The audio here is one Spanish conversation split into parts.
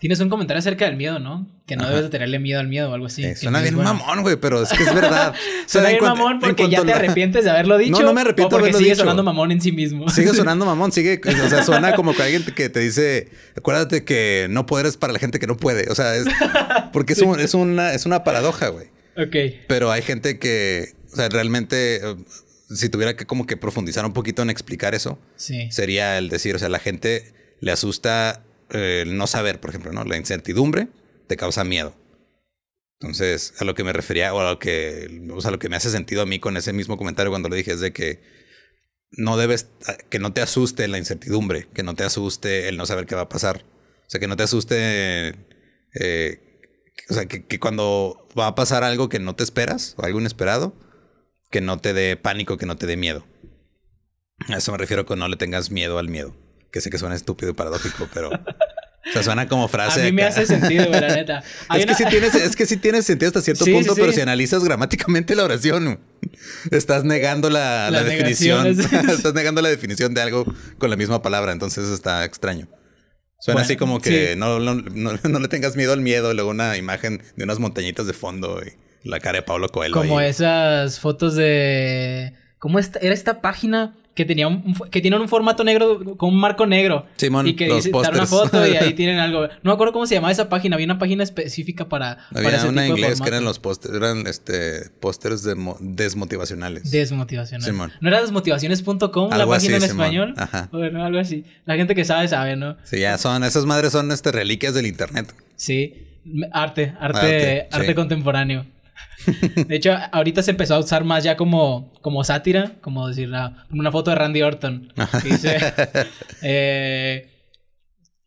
Tienes un comentario acerca del miedo, ¿no? Que no debes de tenerle miedo al miedo o algo así. suena bien mamón, güey, pero es que es verdad. suena bien mamón porque ya te arrepientes de haberlo dicho. No, no me arrepiento de haberlo sigue sonando mamón en sí mismo. Sigue sonando mamón, sigue, o sea, suena como que alguien que te dice, acuérdate que no poder es para la gente que no puede. O sea, es porque es, es una, es una paradoja, güey. Ok. Pero hay gente que, o sea, realmente eh, si tuviera que como que profundizar un poquito en explicar eso, sí. sería el decir, o sea, la gente le asusta eh, el no saber, por ejemplo, ¿no? La incertidumbre te causa miedo. Entonces, a lo que me refería, o a lo que, lo que me hace sentido a mí con ese mismo comentario cuando lo dije es de que no debes, ah, que no te asuste la incertidumbre, que no te asuste el no saber qué va a pasar. O sea, que no te asuste, eh, o sea, que, cuando va a pasar algo que no te esperas, o algo inesperado, que no te dé pánico, que no te dé miedo. A eso me refiero con no le tengas miedo al miedo que sé que suena estúpido y paradójico, pero... O sea, suena como frase. A mí me hace sentido, la neta. es, que sí tienes, tiene sentido hasta cierto punto, pero si analizas gramáticamente la oración, estás negando la, definición. estás negando la definición de algo con la misma palabra, entonces está extraño. Suena así como que no, le tengas miedo al miedo, luego una imagen de unas montañitas de fondo y la cara de Pablo Coelho. Como esas fotos de. ¿Cómo esta, era esta página que, tenía que tienen un formato negro con un marco negro. y que dar una foto y ahí tienen algo. No me acuerdo cómo se llamaba esa página. Había una página específica para. Había una inglés que eran los pósteres, eran este desmotivacionales. Desmotivacionales. Simón. No era desmotivaciones.com la página en español. Bueno, algo así. La gente que sabe, sabe, ¿no? Sí, ya son, esas madres son este reliquias del internet. Sí. Arte, arte, arte, contemporáneo. De hecho, ahorita se empezó a usar más ya como, como sátira, como decir ah, una, foto de Randy Orton. dice, eh,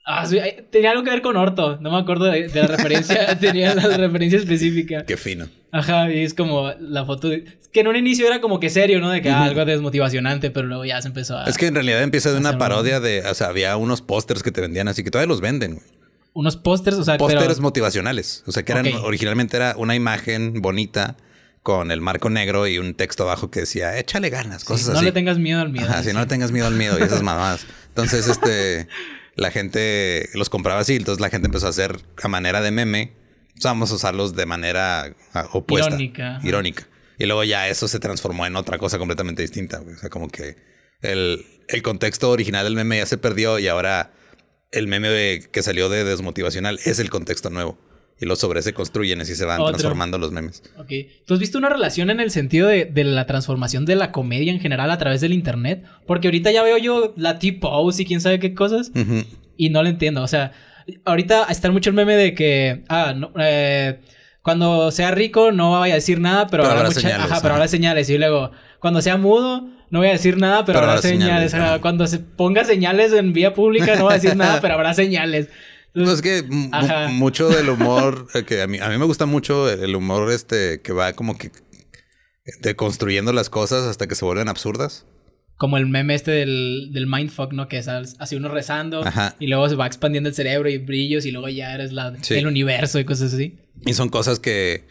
ah, tenía algo que ver con Orton, no me acuerdo de, la referencia, tenía la referencia específica. Qué fino. Ajá, y es como la foto que en un inicio era como que serio, ¿no? De que ah, algo desmotivacionante, pero luego ya se empezó a... Es que en realidad empieza de una parodia de, o sea, había unos pósters que te vendían así que todavía los venden, güey unos pósters, o sea, pósters motivacionales, o sea, que eran originalmente era una imagen bonita con el marco negro y un texto abajo que decía, échale ganas, cosas así. No le tengas miedo al miedo. si no le tengas miedo al miedo y esas mamadas. Entonces, este, la gente los compraba así, entonces la gente empezó a hacer a manera de meme, vamos a usarlos de manera opuesta. Irónica. Irónica. Y luego ya eso se transformó en otra cosa completamente distinta. O sea, como que el, el contexto original del meme ya se perdió y ahora el meme de, que salió de desmotivacional es el contexto nuevo. Y los sobre se construyen y así se van transformando los memes. Ok. ¿Tú has visto una relación en el sentido de, la transformación de la comedia en general a través del internet? Porque ahorita ya veo yo la T-Pose y quién sabe qué cosas. Y no lo entiendo. O sea, ahorita está mucho el meme de que. Ah, no. Eh, cuando sea rico no vaya a decir nada, pero, ahora Señales, ajá, pero ahora señales. Y luego, cuando sea mudo, no voy a decir nada, pero, habrá señales. Cuando se ponga señales en vía pública, no voy a decir nada, pero habrá señales. No, es que mucho del humor, eh, que a mí, a mí me gusta mucho el humor este que va como que deconstruyendo las cosas hasta que se vuelven absurdas. Como el meme este del, del mindfuck, ¿no? Que es así uno rezando y luego se va expandiendo el cerebro y brillos y luego ya eres el universo y cosas así. Y son cosas que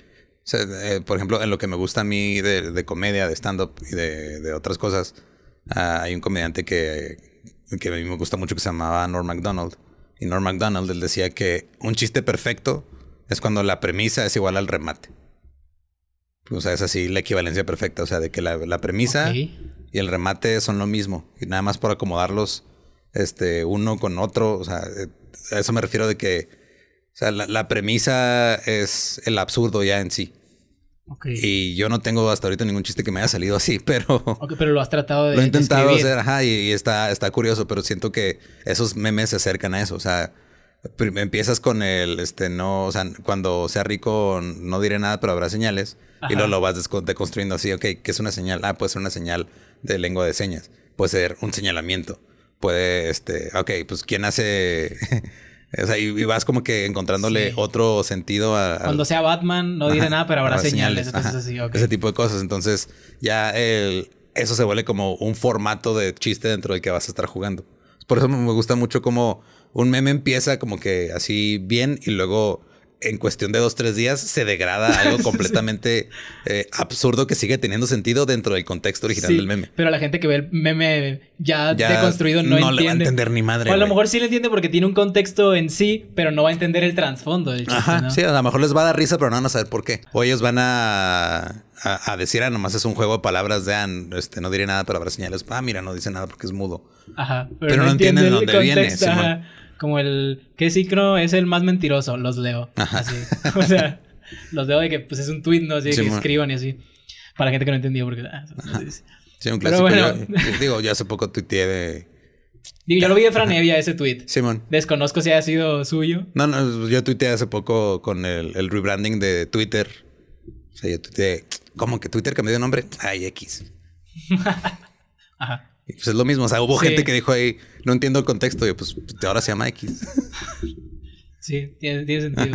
eh, por ejemplo, en lo que me gusta a mí de, comedia, de stand-up y de, otras cosas, ah, hay un comediante que, a mí me gusta mucho que se llamaba Norm MacDonald. Y Norm MacDonald, él decía que un chiste perfecto es cuando la premisa es igual al remate. O sea, es así la equivalencia perfecta. O sea, de que la, premisa y el remate son lo mismo. Y nada más por acomodarlos este, uno con otro. O sea, eh, a eso me refiero de que la premisa es el absurdo ya en sí. Y yo no tengo hasta ahorita ningún chiste que me haya salido así, pero... Okay, pero lo has tratado de Lo he intentado hacer, ajá, y, está, está curioso, pero siento que esos memes se acercan a eso, o sea... Empiezas con el, este, no, o sea, cuando sea rico no diré nada, pero habrá señales. Y luego lo vas deconstruyendo así, ok, ¿qué es una señal? Ah, puede ser una señal de lengua de señas. Puede ser un señalamiento. Puede, este, ok, pues ¿quién hace... O sea, y, vas como que encontrándole otro sentido a, Cuando sea Batman, no diré nada, pero habrá, señales. Ese tipo de cosas. Entonces, ya eso se vuelve como un formato de chiste dentro del que vas a estar jugando. Por eso me gusta mucho como un meme empieza como que así bien y luego en cuestión de dos, tres días se degrada algo completamente eh, absurdo que sigue teniendo sentido dentro del contexto original del meme. Pero la gente que ve el meme ya, ya deconstruido no, no entiende. le va a entender ni madre. O a lo mejor sí le entiende porque tiene un contexto en sí, pero no va a entender el trasfondo del sí, a lo mejor les va a dar risa, pero no van a saber por qué. O ellos van a a, decir, ah, nomás es un juego de palabras de, este, no diré nada, pero habrá señales. Ah, mira, no dice nada porque es mudo. Ajá. Pero, pero no, entienden de dónde viene como el qué ciclo es el más mentiroso, los leo. Ajá. Así. O sea, los leo de que pues es un tweet, no Así que escriban y así. Para la gente que no entendió porque ah, Sí, un clásico. bueno. digo, yo hace poco tuiteé de yo lo vi de Franevia ese tweet. Simón. Desconozco si ha sido suyo. No, no, yo tuiteé hace poco con el, el rebranding de Twitter. O sea, yo tuiteé, ¿cómo que Twitter cambió de nombre? Ay, X. Ajá pues es lo mismo. O sea, hubo gente que dijo ahí, no entiendo el contexto. Y pues ahora se llama X. sí, tiene, tiene sentido.